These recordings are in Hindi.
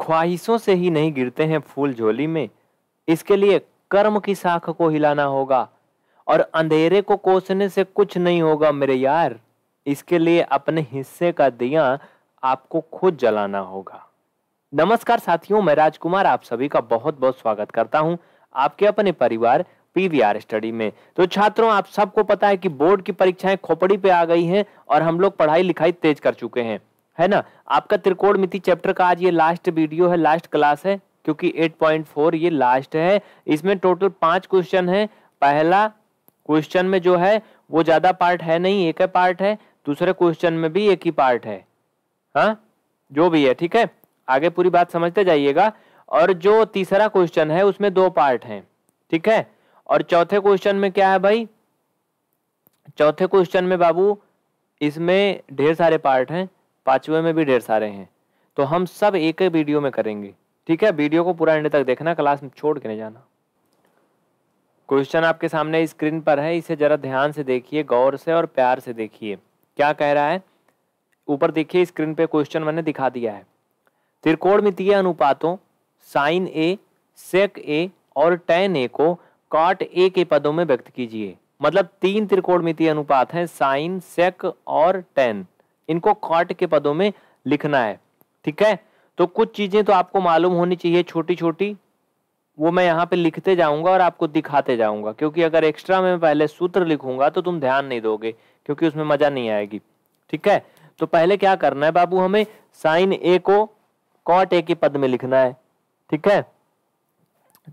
ख्वाहिशों से ही नहीं गिरते हैं फूल झोली में इसके लिए कर्म की साख को हिलाना होगा और अंधेरे को कोसने से कुछ नहीं होगा मेरे यार इसके लिए अपने हिस्से का दिया आपको खुद जलाना होगा नमस्कार साथियों मैं राजकुमार आप सभी का बहुत बहुत स्वागत करता हूं आपके अपने परिवार पीवीआर स्टडी में तो छात्रों आप सबको पता है कि बोर्ड की परीक्षाएं खोपड़ी पे आ गई हैं और हम लोग पढ़ाई लिखाई तेज कर चुके हैं है ना आपका त्रिकोण मिति चैप्टर का आज ये लास्ट वीडियो है लास्ट क्लास है क्योंकि 8.4 ये लास्ट है इसमें टोटल पांच क्वेश्चन है पहला क्वेश्चन में जो है वो ज्यादा पार्ट है नहीं एक है पार्ट है दूसरे क्वेश्चन में भी एक ही पार्ट है हा? जो भी है ठीक है आगे पूरी बात समझते जाइएगा और जो तीसरा क्वेश्चन है उसमें दो पार्ट हैं ठीक है और चौथे क्वेश्चन में क्या है भाई चौथे क्वेश्चन में बाबू इसमें ढेर सारे पार्ट हैं पाँचवें में भी ढेर सारे हैं तो हम सब एक ही वीडियो में करेंगे ठीक है वीडियो को पूरा एंड तक देखना क्लास में छोड़ के नहीं जाना क्वेश्चन आपके सामने स्क्रीन पर है इसे ज़रा ध्यान से देखिए गौर से और प्यार से देखिए क्या कह रहा है ऊपर देखिए स्क्रीन पे क्वेश्चन मैंने दिखा दिया है त्रिकोण मितीय अनुपातों साइन ए सेक ए और टेन ए को कॉट ए के पदों में व्यक्त कीजिए मतलब तीन त्रिकोण मितीय अनुपात हैं साइन सेक और टेन इनको कॉट के पदों में लिखना है ठीक है तो कुछ चीज़ें तो आपको मालूम होनी चाहिए छोटी छोटी वो मैं यहाँ पे लिखते जाऊंगा और आपको दिखाते जाऊंगा क्योंकि अगर एक्स्ट्रा में पहले सूत्र लिखूंगा तो तुम ध्यान नहीं दोगे क्योंकि उसमें मज़ा नहीं आएगी ठीक है तो पहले क्या करना है बाबू हमें साइन ए को कॉट ए के पद में लिखना है ठीक है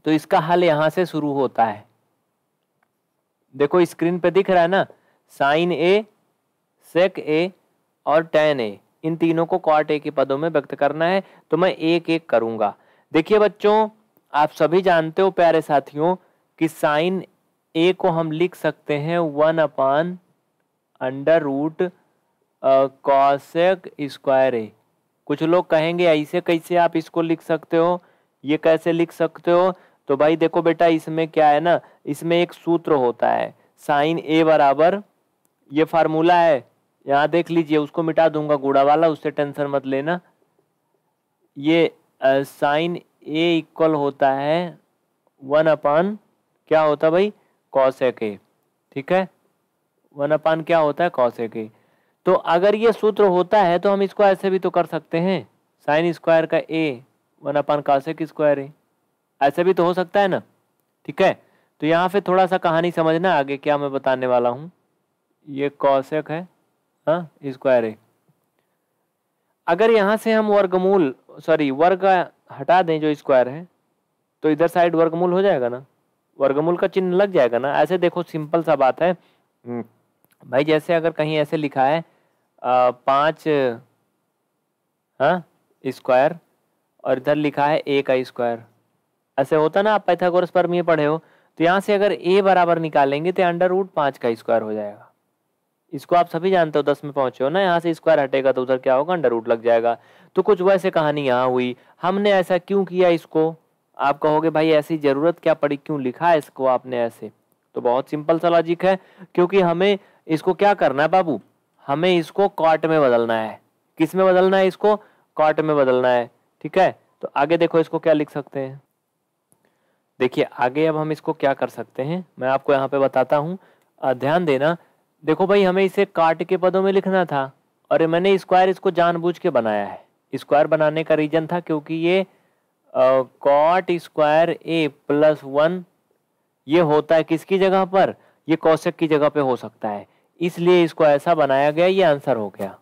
तो इसका हल यहां से शुरू होता है देखो स्क्रीन पे दिख रहा है ना साइन ए सेक ए और टेन ए इन तीनों को कॉट ए के पदों में व्यक्त करना है तो मैं एक एक करूंगा देखिए बच्चों आप सभी जानते हो प्यारे साथियों कि साइन ए को हम लिख सकते हैं one upon under root cosec square A कुछ लोग कहेंगे ऐसे कैसे आप इसको लिख सकते हो ये कैसे लिख सकते हो तो भाई देखो बेटा इसमें क्या है ना इसमें एक सूत्र होता है साइन ए बराबर ये फार्मूला है यहाँ देख लीजिए उसको मिटा दूंगा गुड़ा वाला उससे टेंशन मत लेना ये साइन ए इक्वल होता है वन अपान क्या होता भाई कॉस ए के ठीक है वन अपान क्या होता है कॉस ए के तो अगर ये सूत्र होता है तो हम इसको ऐसे भी तो कर सकते हैं साइन स्क्वायर का A one upon cos A square A ऐसे भी तो हो सकता है ना ठीक है तो यहाँ पे थोड़ा सा कहानी समझना आगे क्या मैं बताने वाला हूँ ये कौशक है स्क्वायर हाँ, है अगर यहाँ से हम वर्गमूल सॉरी वर्ग हटा दें जो स्क्वायर है तो इधर साइड वर्गमूल हो जाएगा ना वर्गमूल का चिन्ह लग जाएगा ना ऐसे देखो सिंपल सा बात है हम्म। भाई जैसे अगर कहीं ऐसे लिखा है आ, पाँच हाँ स्क्वायर और इधर लिखा है ए का स्क्वायर ऐसे होता ना आप पैथागोरस पर पढ़े हो तो यहाँ से अगर ए बराबर निकालेंगे तो अंडर रूट पाँच का स्क्वायर हो जाएगा इसको आप सभी जानते हो दस में पहुंचे हो ना यहाँ से स्क्वायर हटेगा तो उधर क्या होगा अंडर रूट लग जाएगा तो कुछ वैसे कहानी यहाँ हुई हमने ऐसा क्यों किया इसको आप कहोगे भाई ऐसी ज़रूरत क्या पड़ी क्यों लिखा है इसको आपने ऐसे तो बहुत सिंपल सा लॉजिक है क्योंकि हमें इसको क्या करना है बाबू हमें इसको कॉट में बदलना है किस में बदलना है इसको कॉट में बदलना है ठीक है तो आगे देखो इसको क्या लिख सकते हैं देखिए आगे अब हम इसको क्या कर सकते हैं मैं आपको यहाँ पे बताता हूँ ध्यान देना देखो भाई हमें इसे काट के पदों में लिखना था और मैंने स्क्वायर इसको जानबूझ के बनाया है स्क्वायर बनाने का रीजन था क्योंकि ये cot square A plus one ये होता है किसकी जगह पर ये कौशक की जगह पे हो सकता है इसलिए इसको ऐसा बनाया गया ये आंसर हो गया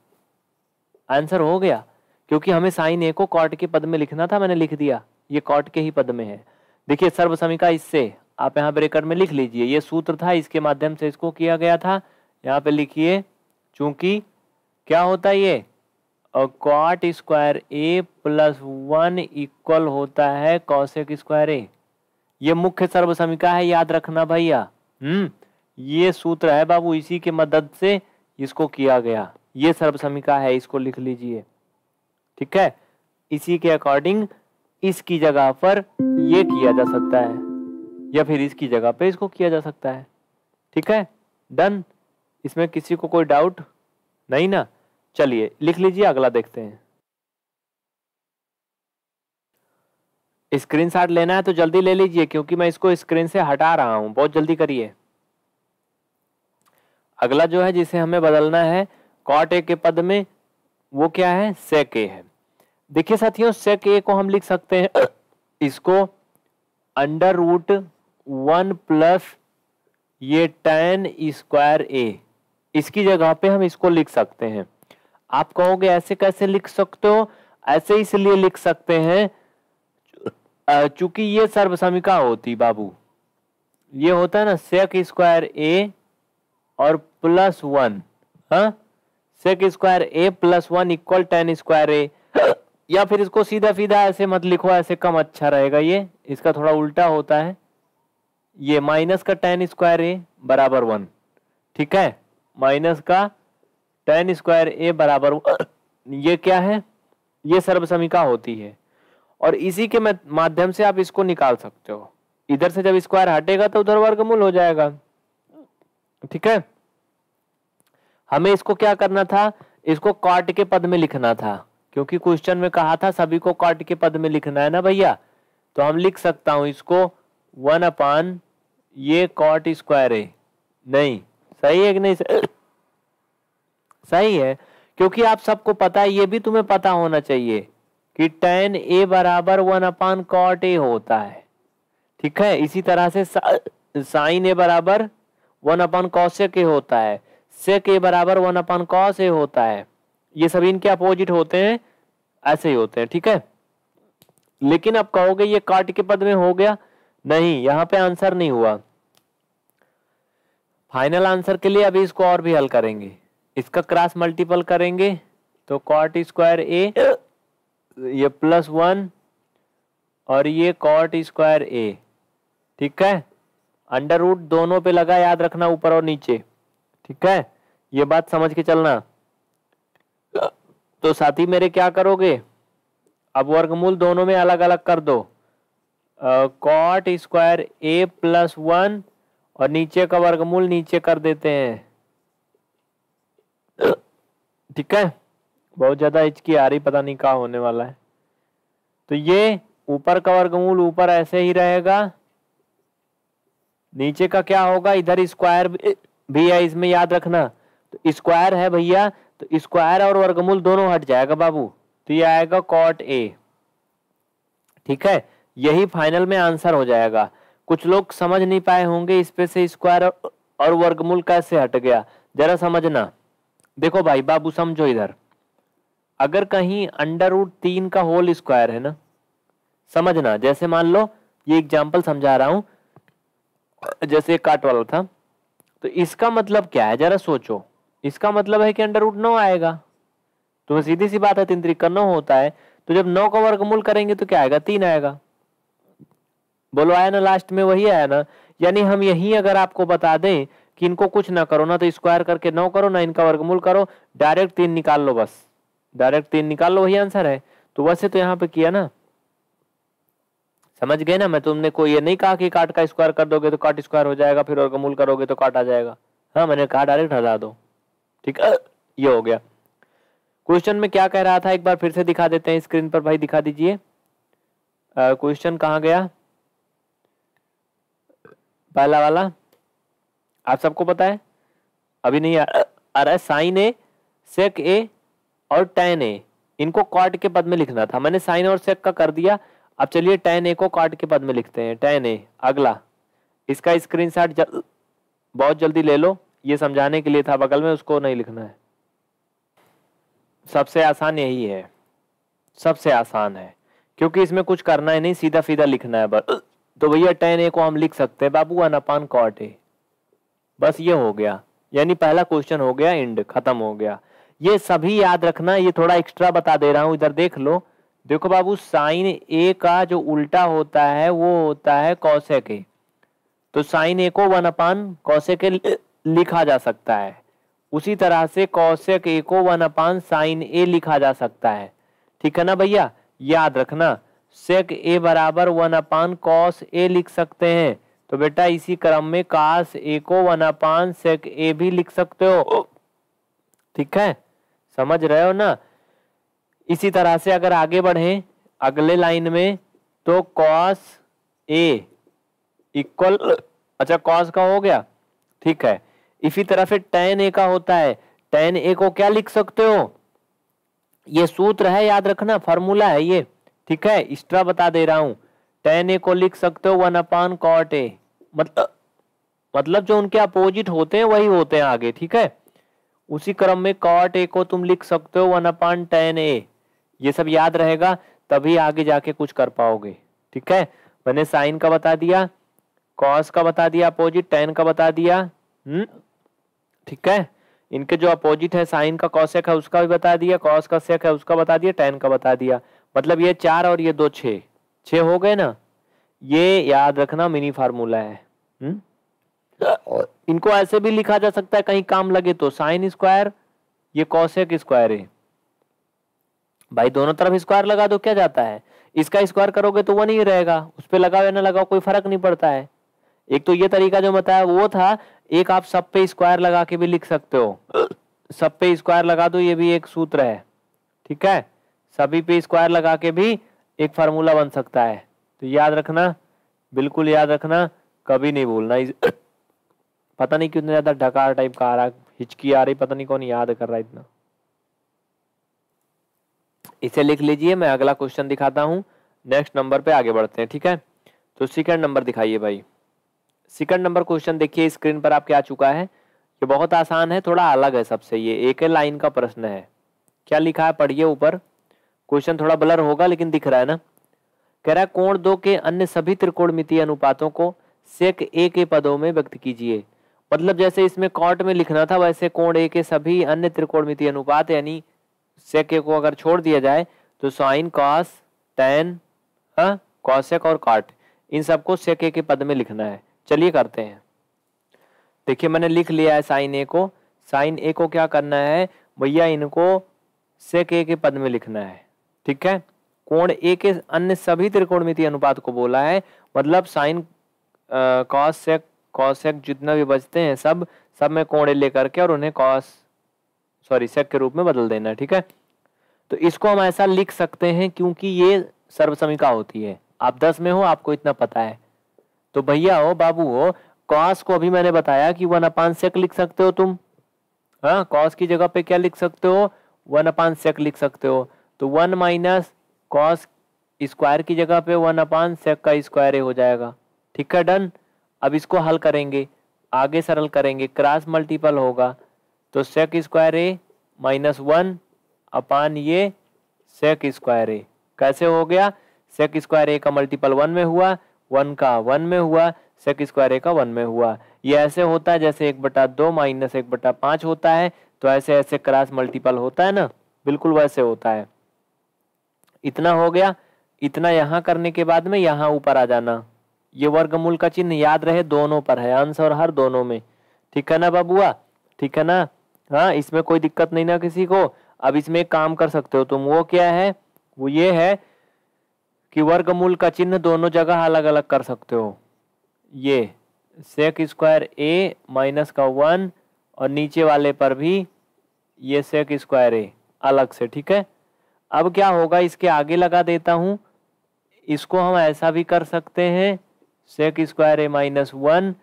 आंसर हो गया क्योंकि हमें साइन ए को कॉट के पद में लिखना था मैंने लिख दिया ये कॉट के ही पद में है देखिए सर्वसमिका इससे आप यहाँ ब्रेकर में लिख लीजिए ये सूत्र था इसके माध्यम से इसको किया गया था यहाँ पे लिखिए चूंकि क्या होता है ये cot square A plus one equal होता है कौशिक स्क्वायर ए ये मुख्य सर्वसमिका है याद रखना भैया हम्म ये सूत्र है बाबू इसी के मदद से इसको किया गया ये सर्वसमिका है इसको लिख लीजिए ठीक है इसी के अकॉर्डिंग इसकी जगह पर ये किया जा सकता है या फिर इसकी जगह पे इसको किया जा सकता है ठीक है डन इसमें किसी को कोई डाउट नहीं ना चलिए लिख लीजिए अगला देखते हैं स्क्रीनशॉट लेना है तो जल्दी ले लीजिए क्योंकि मैं इसको स्क्रीन से हटा रहा हूं बहुत जल्दी करिए अगला जो है जिसे हमें बदलना है कॉट ए के पद में वो क्या है सेक ए है देखिए साथियों सेक ए को हम लिख सकते हैं इसको अंडर रूट वन प्लस ये टेन स्क्वायर ए इसकी जगह पे हम इसको लिख सकते हैं आप कहोगे ऐसे कैसे लिख सकते हो ऐसे इसलिए लिख सकते हैं चूंकि ये सर्वसमिका होती बाबू ये होता है ना सेक स्क्वायर ए और plus one sec square A plus one equal tan square A या फिर इसको सीधा सीधा ऐसे मत लिखो ऐसे कम अच्छा रहेगा ये इसका थोड़ा उल्टा होता है ये माइनस का टेन स्क्वायर ए बराबर वन ठीक है माइनस का टेन स्क्वायर ए बराबर ये क्या है ये सर्वसमिका होती है और इसी के माध्यम से आप इसको निकाल सकते हो इधर से जब स्क्वायर हटेगा तो उधर वर्गमूल हो जाएगा ठीक है हमें इसको क्या करना था इसको कॉट के पद में लिखना था क्योंकि क्वेश्चन में कहा था सभी को कॉट के पद में लिखना है ना भैया तो हम लिख सकता हूं इसको वन अपान ये कॉट स्क्वायर है नहीं सही है कि नहीं सही, है क्योंकि आप सबको पता है ये भी तुम्हें पता होना चाहिए कि टेन ए बराबर वन अपान कॉट ए होता है ठीक है इसी तरह से साइन ए बराबर वन अपान कॉस ए होता है सेक ए बराबर वन अपान कॉस ए होता है ये सभी इनके अपोजिट होते हैं ऐसे ही होते हैं ठीक है लेकिन आप कहोगे ये काट के पद में हो गया नहीं यहाँ पे आंसर नहीं हुआ फाइनल आंसर के लिए अभी इसको और भी हल करेंगे इसका क्रॉस मल्टीपल करेंगे तो कॉट स्क्वायर ए ये प्लस वन और ये कॉट स्क्वायर ए ठीक है अंडर रूट दोनों पे लगा याद रखना ऊपर और नीचे ठीक है ये बात समझ के चलना तो साथी मेरे क्या करोगे अब वर्गमूल दोनों में अलग अलग कर दो cot square A plus one और नीचे का वर्गमूल नीचे कर देते हैं ठीक है बहुत ज्यादा हिचकी आ रही पता नहीं कहा होने वाला है तो ये ऊपर का वर्गमूल ऊपर ऐसे ही रहेगा नीचे का क्या होगा इधर स्क्वायर भी है इसमें याद रखना तो स्क्वायर है भैया तो स्क्वायर और वर्गमूल दोनों हट जाएगा बाबू तो ये आएगा कॉट ए ठीक है यही फाइनल में आंसर हो जाएगा कुछ लोग समझ नहीं पाए होंगे इसपे से स्क्वायर और वर्गमूल कैसे हट गया जरा समझना देखो भाई बाबू समझो इधर अगर कहीं अंडर रूट तीन का होल स्क्वायर है ना समझना जैसे मान लो ये एग्जाम्पल समझा रहा हूं जैसे काट वाला था तो इसका मतलब क्या है जरा सोचो इसका मतलब है कि अंडर रूट नौ आएगा तो सीधी सी बात है तीन त्रिका नौ होता है तो जब नौ का वर्गमूल करेंगे तो क्या आएगा तीन आएगा बोलो आया ना लास्ट में वही आया ना यानी हम यही अगर आपको बता दें कि इनको कुछ ना करो ना तो स्क्वायर करके नौ करो ना इनका वर्गमूल करो डायरेक्ट तीन निकाल लो बस डायरेक्ट तीन निकाल लो वही आंसर है तो वैसे तो यहाँ पे किया ना समझ गए ना मैं तुमने को ये नहीं कहा कि काट का स्क्वायर कर दोगे तो काट स्क्वायर हो जाएगा फिर वर्गमूल करोगे तो काट आ जाएगा हाँ मैंने कहा डायरेक्ट हटा दो ठीक है ये हो गया क्वेश्चन में क्या कह रहा था एक बार फिर से दिखा देते हैं स्क्रीन पर भाई दिखा दीजिए क्वेश्चन कहाँ गया पहला वाला आप सबको पता है अभी नहीं आ, रहा है साइन ए सेक ए और टेन ए इनको कॉट के पद में लिखना था मैंने साइन और सेक का कर दिया अब चलिए टेन ए को कॉट के पद में लिखते हैं टेन ए अगला इसका स्क्रीनशॉट जल, बहुत जल्दी ले लो ये समझाने के लिए था बगल में उसको नहीं लिखना है सबसे आसान यही है सबसे आसान है क्योंकि इसमें कुछ करना ही नहीं सीधा सीधा लिखना है बस तो भैया टेन ए को हम लिख सकते हैं बाबू वन अपान कॉट ए बस ये हो गया यानी पहला क्वेश्चन हो गया इंड खत्म हो गया ये सभी याद रखना ये थोड़ा एक्स्ट्रा बता दे रहा हूँ इधर देख लो देखो बाबू साइन ए का जो उल्टा होता है वो होता है कौशे के तो साइन ए को वन अपान के लिखा जा सकता है उसी तरह से कौशेक ए को वन अपान साइन ए लिखा जा सकता है ठीक है ना भैया याद रखना सेक ए बराबर वन अपान कॉस ए लिख सकते हैं तो बेटा इसी क्रम में कास ए को वन अपान सेक ए भी लिख सकते हो ठीक है समझ रहे हो ना इसी तरह से अगर आगे बढ़े अगले लाइन में तो कॉस ए इक्वल अच्छा कॉस का हो गया ठीक है इसी तरह से टेन ए का होता है टेन ए को क्या लिख सकते हो ये सूत्र है याद रखना फॉर्मूला है ये ठीक है एक्स्ट्रा बता दे रहा हूं टेन ए को लिख सकते हो वन अपान कॉट ए मतलब मतलब जो उनके अपोजिट होते हैं वही होते हैं आगे ठीक है उसी क्रम में कॉट ए को तुम लिख सकते हो वन अपान टेन ए ये सब याद रहेगा तभी आगे जाके कुछ कर पाओगे ठीक है मैंने साइन का बता दिया कॉस का बता दिया अपोजिट टेन का बता दिया हम्म ठीक है इनके जो अपोजिट है साइन का कॉसेक है उसका भी बता दिया कॉस का सेक है उसका बता दिया टेन का बता दिया मतलब ये चार और ये दो छ छ हो गए ना ये याद रखना मिनी फार्मूला है हुँ? हम्म? और इनको ऐसे भी लिखा जा सकता है कहीं काम लगे तो साइन स्क्वायर ये कौशिक स्क्वायर है भाई दोनों तरफ स्क्वायर लगा दो क्या जाता है इसका स्क्वायर करोगे तो वो नहीं रहेगा उस पर लगाओ या ना लगाओ कोई फर्क नहीं पड़ता है एक तो ये तरीका जो बताया वो था एक आप सब पे स्क्वायर लगा के भी लिख सकते हो सब पे स्क्वायर लगा दो ये भी एक सूत्र है ठीक है सभी पे स्क्वायर लगा के भी एक फार्मूला बन सकता है तो याद रखना बिल्कुल याद रखना कभी नहीं भूलना इस पता नहीं कितना ज़्यादा ढकार टाइप का आ रहा हिचकी आ रही पता नहीं कौन याद कर रहा इतना इसे लिख लीजिए मैं अगला क्वेश्चन दिखाता हूँ नेक्स्ट नंबर पे आगे बढ़ते हैं ठीक है तो सेकंड नंबर दिखाइए भाई सेकंड नंबर क्वेश्चन देखिए स्क्रीन पर आपके आ चुका है ये बहुत आसान है थोड़ा अलग है सबसे ये एक लाइन का प्रश्न है क्या लिखा है पढ़िए ऊपर क्वेश्चन थोड़ा ब्लर होगा लेकिन दिख रहा है ना कह रहा है कोण दो के अन्य सभी मित्र अनुपातों को सेक ए के पदों में व्यक्त कीजिए मतलब जैसे इसमें कॉट में लिखना था वैसे कोण ए के सभी अन्य त्रिकोण अनुपात यानी सेक ए को अगर छोड़ दिया जाए तो साइन कॉस टेन कॉशेक और कॉट इन सबको सेक ए के पद में लिखना है चलिए करते हैं देखिए मैंने लिख लिया है साइन ए को साइन ए को क्या करना है भैया इनको सेक ए के पद में लिखना है ठीक है कोण ए के अन्य सभी त्रिकोणमितीय अनुपात को बोला है मतलब साइन कॉस सेक जितना भी बचते हैं सब सब में कोण लेकर के और उन्हें कॉस सॉरी सेक के रूप में बदल देना ठीक है तो इसको हम ऐसा लिख सकते हैं क्योंकि ये सर्वसमिका होती है आप दस में हो आपको इतना पता है तो भैया हो बाबू हो कॉस को अभी मैंने बताया कि वन अपान सेक लिख सकते हो तुम हाँ कॉस की जगह पे क्या लिख सकते हो वन अपान सेक लिख सकते हो तो वन माइनस कॉस स्क्वायर की जगह पे वन अपान सेक का स्क्वायर हो जाएगा ठीक है डन अब इसको हल करेंगे आगे सरल करेंगे क्रॉस मल्टीपल होगा तो sec square A minus one upon ये सेक स्क्वायर ए कैसे हो गया सेक स्क्वायर ए का मल्टीपल वन में हुआ वन का वन में हुआ सेक स्क्वायर ए का वन में हुआ ये ऐसे होता है जैसे एक बटा दो माइनस एक बटा पाँच होता है तो ऐसे ऐसे क्रॉस मल्टीपल होता है ना बिल्कुल वैसे होता है इतना हो गया इतना यहाँ करने के बाद में यहाँ ऊपर आ जाना ये वर्गमूल का चिन्ह याद रहे दोनों पर है अंश और हर दोनों में ठीक है ना बाबुआ ठीक है ना हाँ इसमें कोई दिक्कत नहीं ना किसी को अब इसमें एक काम कर सकते हो तुम वो क्या है वो ये है कि वर्गमूल का चिन्ह दोनों जगह अलग अलग कर सकते हो ये सेक स्क्वायर ए माइनस का वन और नीचे वाले पर भी ये सेक स्क्वायर ए अलग से ठीक है अब क्या होगा इसके आगे लगा देता हूँ इसको हम ऐसा भी कर सकते हैं sec square A minus one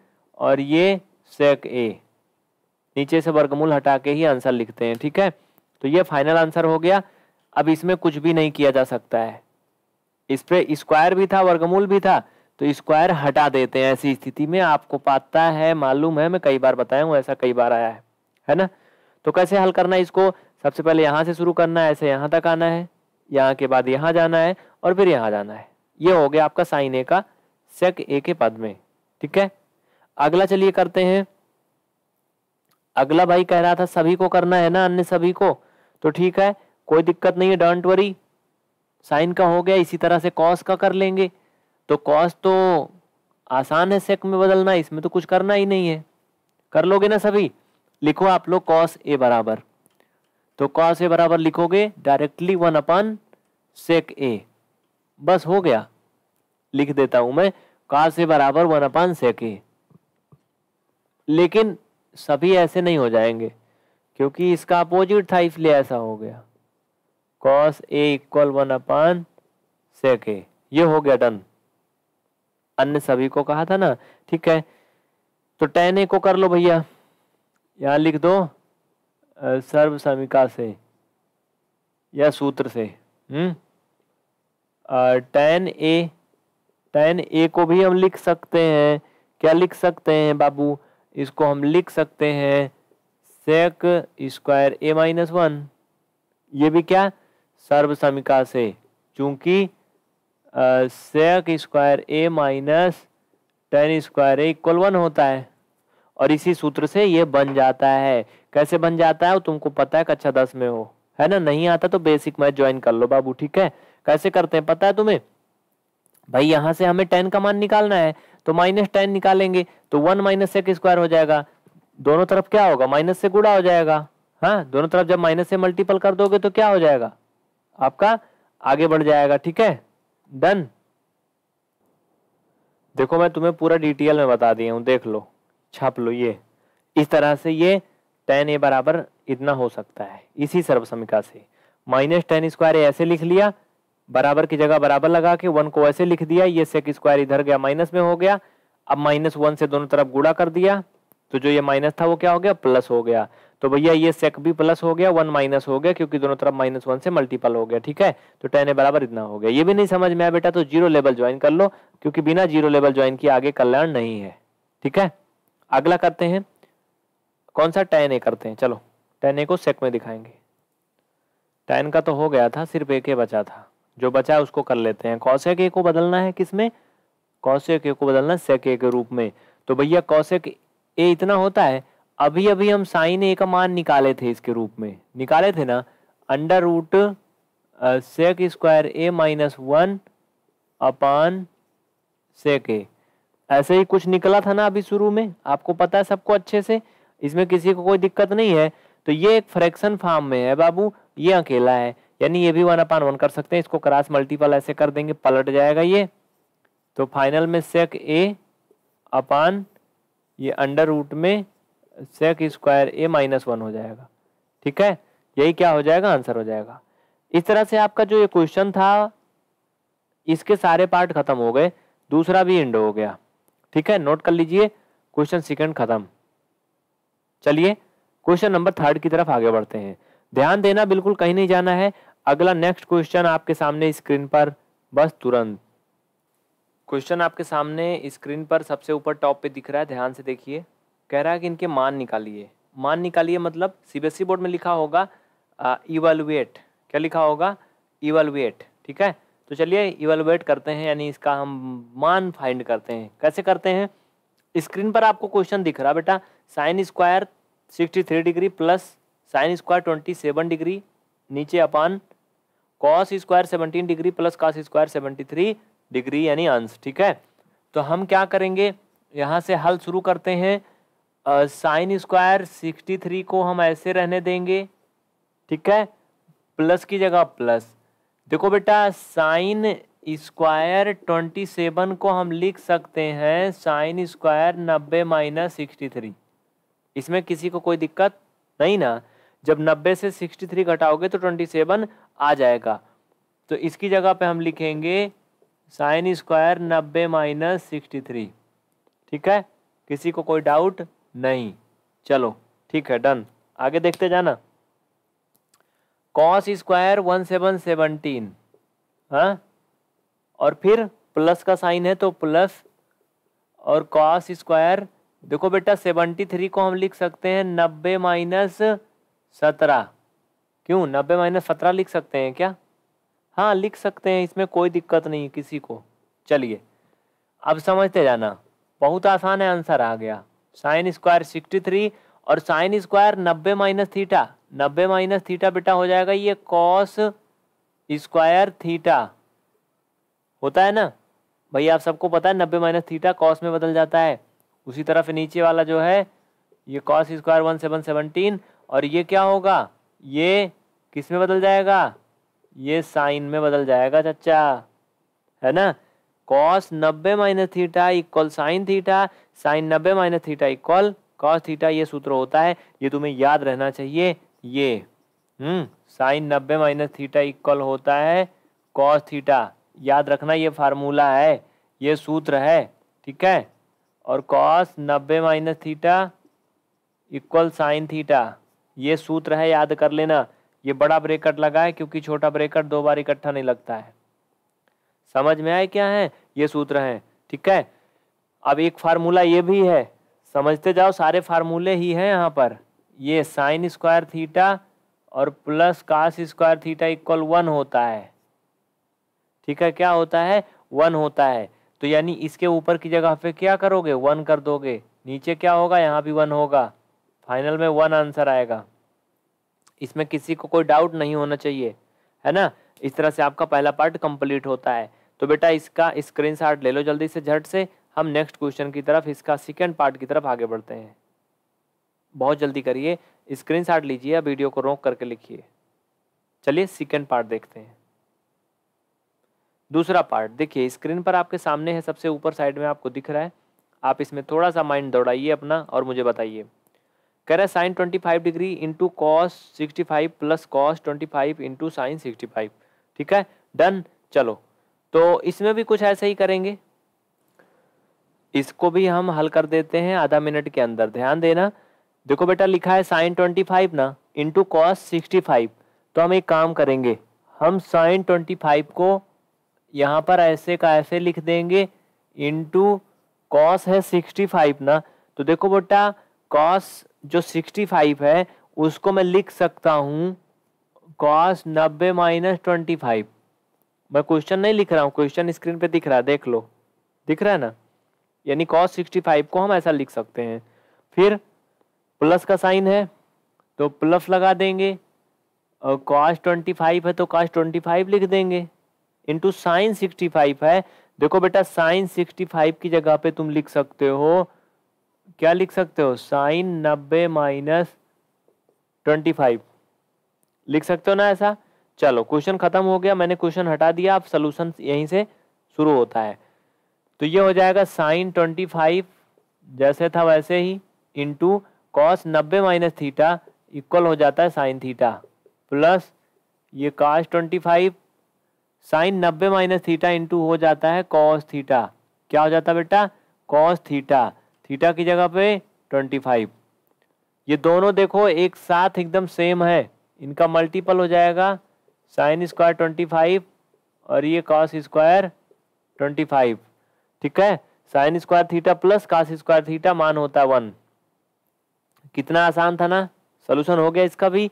और ये सेक ए नीचे से वर्गमूल हटा के ही आंसर लिखते हैं ठीक है तो ये फाइनल आंसर हो गया अब इसमें कुछ भी नहीं किया जा सकता है इस पर स्क्वायर भी था वर्गमूल भी था तो स्क्वायर हटा देते हैं ऐसी स्थिति में आपको पता है मालूम है मैं कई बार बताया हूँ ऐसा कई बार आया है है ना तो कैसे हल करना है इसको सबसे पहले यहाँ से शुरू करना है ऐसे यहाँ तक आना है यहाँ के बाद यहाँ जाना है और फिर यहाँ जाना है ये हो गया आपका साइन ए का सेक ए के पद में ठीक है अगला चलिए करते हैं अगला भाई कह रहा था सभी को करना है ना अन्य सभी को तो ठीक है कोई दिक्कत नहीं है डोंट वरी साइन का हो गया इसी तरह से कॉस का कर लेंगे तो कॉस तो आसान है सेक में बदलना इसमें तो कुछ करना ही नहीं है कर लोगे ना सभी लिखो आप लोग कॉस ए बराबर तो कॉ ए बराबर लिखोगे डायरेक्टली वन अपन सेक ए बस हो गया लिख देता हूं मैं cos ए बराबर वन अपान सेक ए लेकिन सभी ऐसे नहीं हो जाएंगे क्योंकि इसका अपोजिट था इसलिए ऐसा हो गया cos A equal one upon sec A ये हो गया डन अन्य सभी को कहा था ना ठीक है तो टेन ए को कर लो भैया यहां लिख दो सर्व समिका से या सूत्र से टेन ए टेन ए को भी हम लिख सकते हैं क्या लिख सकते हैं बाबू इसको हम लिख सकते हैं sec square A minus one ये भी क्या सर्व समिका से चूंकि sec square A minus tan square A equal one होता है और इसी सूत्र से ये बन जाता है कैसे बन जाता है वो तुमको पता है कक्षा दस में हो है ना नहीं आता तो बेसिक मैथ ज्वाइन कर लो बाबू ठीक है कैसे करते हैं पता है तुम्हें भाई यहाँ से हमें टेन का मान निकालना है तो माइनस टेन निकालेंगे तो वन माइनस एक स्क्वायर हो जाएगा दोनों तरफ क्या होगा माइनस से गुड़ा हो जाएगा हाँ दोनों तरफ जब माइनस से मल्टीपल कर दोगे तो क्या हो जाएगा आपका आगे बढ़ जाएगा ठीक है डन देखो मैं तुम्हें पूरा डिटेल में बता दिया हूं देख लो छाप लो ये इस तरह से ये टेन ए बराबर इतना हो सकता है इसी सर्वसमिका से माइनस टेन स्क्वायर ए ऐसे लिख लिया बराबर की जगह बराबर लगा के वन को ऐसे लिख दिया ये सेक स्क्वायर इधर गया माइनस में हो गया अब माइनस वन से दोनों तरफ गुड़ा कर दिया तो जो ये माइनस था वो क्या हो गया प्लस हो गया तो भैया ये सेक भी प्लस हो गया वन माइनस हो गया क्योंकि दोनों तरफ माइनस वन से मल्टीपल हो गया ठीक है तो टेन ए बराबर इतना हो गया ये भी नहीं समझ में आया बेटा तो जीरो लेवल ज्वाइन कर लो क्योंकि बिना जीरो लेवल ज्वाइन किए आगे कल्याण नहीं है ठीक है अगला करते हैं कौन सा टेन ए करते हैं चलो टेन ए को सेक में दिखाएंगे टेन का तो हो गया था सिर्फ एक ए बचा था जो बचा उसको कर लेते हैं कौशिक ए को बदलना है किसमें कौशेक ए को बदलना है सेक ए के रूप में तो भैया कौशेक ए इतना होता है अभी अभी हम साइन ए का मान निकाले थे इसके रूप में निकाले थे ना under root sec square A minus one upon sec A ऐसे ही कुछ निकला था ना अभी शुरू में आपको पता है सबको अच्छे से इसमें किसी को कोई दिक्कत नहीं है तो ये एक फ्रैक्शन फार्म में है बाबू ये अकेला है यानी ये भी वन अपान वन कर सकते हैं इसको क्रास मल्टीपल ऐसे कर देंगे पलट जाएगा ये तो फाइनल में सेक ए अपान ये अंडर रूट में sec square A minus one हो जाएगा ठीक है यही क्या हो जाएगा आंसर हो जाएगा इस तरह से आपका जो ये क्वेश्चन था इसके सारे पार्ट खत्म हो गए दूसरा भी इंड हो गया ठीक है नोट कर लीजिए क्वेश्चन सेकंड खत्म चलिए क्वेश्चन नंबर थर्ड की तरफ आगे बढ़ते हैं ध्यान देना बिल्कुल कहीं नहीं जाना है अगला नेक्स्ट क्वेश्चन आपके सामने स्क्रीन पर बस तुरंत क्वेश्चन आपके सामने स्क्रीन पर सबसे ऊपर टॉप पे दिख रहा है ध्यान से देखिए कह रहा है कि इनके मान निकालिए मान निकालिए मतलब सीबीएसई बोर्ड में लिखा होगा इवेलुएट क्या लिखा होगा इवेलुएट ठीक है तो चलिए इवेलुएट करते हैं यानी इसका हम मान फाइंड करते हैं कैसे करते हैं स्क्रीन पर आपको क्वेश्चन दिख रहा बेटा sine square sixty three degree plus sine square twenty seven degree नीचे upon cos square seventeen degree plus cos square seventy three degree यानी आंस ठीक है तो हम क्या करेंगे यहाँ से हल शुरू करते हैं साइन स्क्वायर सिक्सटी थ्री को हम ऐसे रहने देंगे ठीक है प्लस की जगह प्लस देखो बेटा साइन स्क्वायर ट्वेंटी सेवन को हम लिख सकते हैं साइन स्क्वायर नब्बे माइनस सिक्सटी थ्री इसमें किसी को कोई दिक्कत नहीं ना जब नब्बे से सिक्सटी थ्री घटाओगे तो ट्वेंटी सेवन आ जाएगा तो इसकी जगह पे हम लिखेंगे साइन स्क्वायर नब्बे माइनस सिक्सटी थ्री ठीक है किसी को कोई डाउट नहीं चलो ठीक है डन आगे देखते जाना cos square one seven seventeen हाँ और फिर प्लस का साइन है तो प्लस और कॉस स्क्वायर देखो बेटा सेवेंटी थ्री को हम लिख सकते हैं नब्बे माइनस सत्रह क्यों नब्बे माइनस सत्रह लिख सकते हैं क्या हाँ लिख सकते हैं इसमें कोई दिक्कत नहीं किसी को चलिए अब समझते जाना बहुत आसान है आंसर आ गया साइन स्क्वायर सिक्सटी थ्री और साइन स्क्वायर नब्बे माइनस थीटा नब्बे माइनस थीटा बेटा हो जाएगा ये कॉस स्क्वायर थीटा होता है ना भाई आप सबको पता है नब्बे माइनस थीटा कॉस में बदल जाता है उसी तरफ नीचे वाला जो है ये cos square one seven seventeen और ये क्या होगा ये किस में बदल जाएगा ये साइन में बदल जाएगा चचा है ना कॉस नब्बे minus theta equal sine theta sine नब्बे minus theta equal cos theta ये सूत्र होता है ये तुम्हें याद रहना चाहिए ये हम्म साइन नब्बे माइनस थीटा इक्वल होता है कॉस थीटा याद रखना ये फार्मूला है ये सूत्र है ठीक है और कॉस नब्बे minus theta equal sine theta ये सूत्र है याद कर लेना ये बड़ा ब्रेकट लगा है क्योंकि छोटा ब्रेकट दो बार इकट्ठा नहीं लगता है समझ में आए क्या है ये सूत्र है ठीक है अब एक फार्मूला ये भी है समझते जाओ सारे फार्मूले ही हैं यहाँ पर ये साइन स्क्वायर थीटा और plus cos square theta equal one होता है ठीक है क्या होता है वन होता है तो यानी इसके ऊपर की जगह पे क्या करोगे वन कर दोगे नीचे क्या होगा यहाँ भी वन होगा फाइनल में वन आंसर आएगा इसमें किसी को कोई डाउट नहीं होना चाहिए है ना इस तरह से आपका पहला पार्ट कंप्लीट होता है तो बेटा इसका स्क्रीनशॉट ले लो जल्दी से झट से हम नेक्स्ट क्वेश्चन की तरफ इसका सेकेंड पार्ट की तरफ आगे बढ़ते हैं बहुत जल्दी करिए स्क्रीन शॉट लीजिए या वीडियो को रोक करके लिखिए चलिए सेकेंड पार्ट देखते हैं दूसरा पार्ट देखिए स्क्रीन पर आपके सामने है सबसे ऊपर साइड में आपको दिख रहा है आप इसमें थोड़ा सा माइंड दौड़ाइए अपना और मुझे बताइए कह रहा है sine twenty five degree into cos sixty five plus cos twenty five into sine sixty five ठीक है डन चलो तो इसमें भी कुछ ऐसा ही करेंगे इसको भी हम हल कर देते हैं आधा मिनट के अंदर ध्यान देना देखो बेटा लिखा है साइन ट्वेंटी फाइव ना इंटू कॉस सिक्सटी फाइव तो हम एक काम करेंगे हम साइन ट्वेंटी फाइव को यहाँ पर ऐसे का ऐसे लिख देंगे इंटू कॉस है सिक्सटी फाइव ना तो देखो बेटा कॉस जो सिक्सटी फाइव है उसको मैं लिख सकता हूँ कॉस नब्बे माइनस ट्वेंटी फाइव मैं क्वेश्चन नहीं लिख रहा हूँ क्वेश्चन स्क्रीन पे दिख रहा है देख लो दिख रहा है ना यानी कॉस सिक्सटी फाइव को हम ऐसा लिख सकते हैं फिर प्लस का साइन है तो प्लस लगा देंगे और कॉस ट्वेंटी फाइव है तो कॉस ट्वेंटी फाइव लिख देंगे इंटू साइन सिक्सटी फाइव है देखो बेटा साइन सिक्सटी फाइव की जगह पे तुम लिख सकते हो क्या लिख सकते हो साइन नब्बे माइनस ट्वेंटी फाइव लिख सकते हो ना ऐसा चलो क्वेश्चन खत्म हो गया मैंने क्वेश्चन हटा दिया आप सोल्यूशन यहीं से शुरू होता है तो ये हो जाएगा साइन ट्वेंटी फाइव जैसे था वैसे ही इंटू कॉस नब्बे माइनस थीटा इक्वल हो जाता है साइन थीटा प्लस ये कास ट्वेंटी फाइव साइन नब्बे माइनस थीटा इंटू हो जाता है कॉस थीटा क्या हो जाता है बेटा कॉस थीटा थीटा की जगह पे ट्वेंटी फाइव ये दोनों देखो एक साथ एकदम सेम है इनका मल्टीपल हो जाएगा साइन स्क्वायर ट्वेंटी फाइव और ये कॉस स्क्वायर ट्वेंटी फाइव ठीक है sine square theta plus cos square theta मान होता है वन कितना आसान था ना सोल्यूशन हो गया इसका भी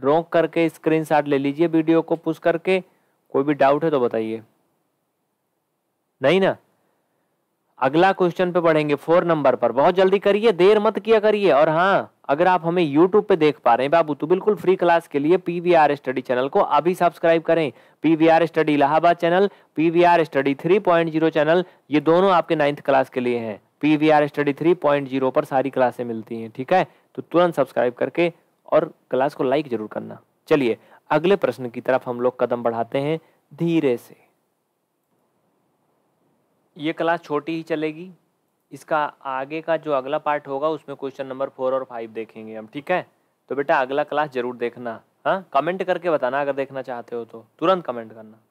रोक करके स्क्रीनशॉट ले लीजिए वीडियो को पुश करके कोई भी डाउट है तो बताइए नहीं ना अगला क्वेश्चन पे बढ़ेंगे फोर नंबर पर बहुत जल्दी करिए देर मत किया करिए और हाँ अगर आप हमें यूट्यूब पे देख पा रहे हैं बाबू तो बिल्कुल फ्री क्लास के लिए P V R study channel को अभी सब्सक्राइब करें P V R study Allahabad channel P V R study three point zero channel ये दोनों आपके नाइन्थ क्लास के लिए हैं P V R study three point zero पर सारी क्लासें मिलती हैं ठीक है तो तुरंत सब्सक्राइब करके और क्लास को लाइक जरूर करना चलिए अगले प्रश्न की तरफ हम लोग कदम बढ़ाते हैं धीरे से ये क्लास छोटी ही चलेगी इसका आगे का जो अगला पार्ट होगा उसमें क्वेश्चन नंबर फोर और फाइव देखेंगे हम ठीक है तो बेटा अगला क्लास जरूर देखना हाँ कमेंट करके बताना अगर देखना चाहते हो तो तुरंत कमेंट करना